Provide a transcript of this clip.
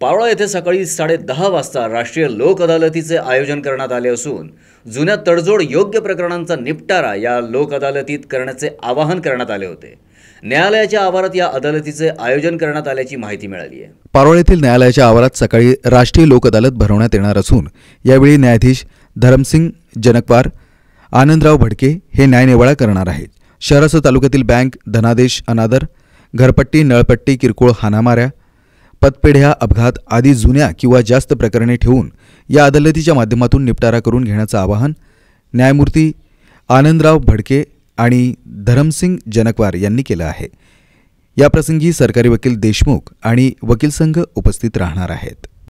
पावळा येथे सकाळी साडेदहा वाजता राष्ट्रीय लोक अदालतीचे आयोजन करण्यात आले असून जुन्या तडजोड योग्य प्रकरणांचा निपटारा या लोक अदालतीत करण्याचे आवाहन करण्यात आले होते न्यायालयाच्या आवारात या अदालतीचे आयोजन करण्यात आल्याची माहिती मिळाली आहे पारोळ येथील न्यायालयाच्या आवारात सकाळी राष्ट्रीय लोक अदालत भरवण्यात येणार असून यावेळी न्यायाधीश धरमसिंग जनकवार आनंदराव भडके हे न्यायनिवाळा करणार आहेत शहरासह तालुक्यातील बँक धनादेश अनादर घरपट्टी नळपट्टी किरकोळ हानामाऱ्या पतपेढ्या अपघात आदी जुन्या किंवा जास्त प्रकरणे ठेवून या अदालतीच्या माध्यमातून निपटारा करून घेण्याचं आवाहन न्यायमूर्ती आनंदराव भडके आणि धरमसिंग जनकवार यांनी केलं आहे याप्रसंगी सरकारी वकील देशमुख आणि वकील संघ उपस्थित राहणार आहेत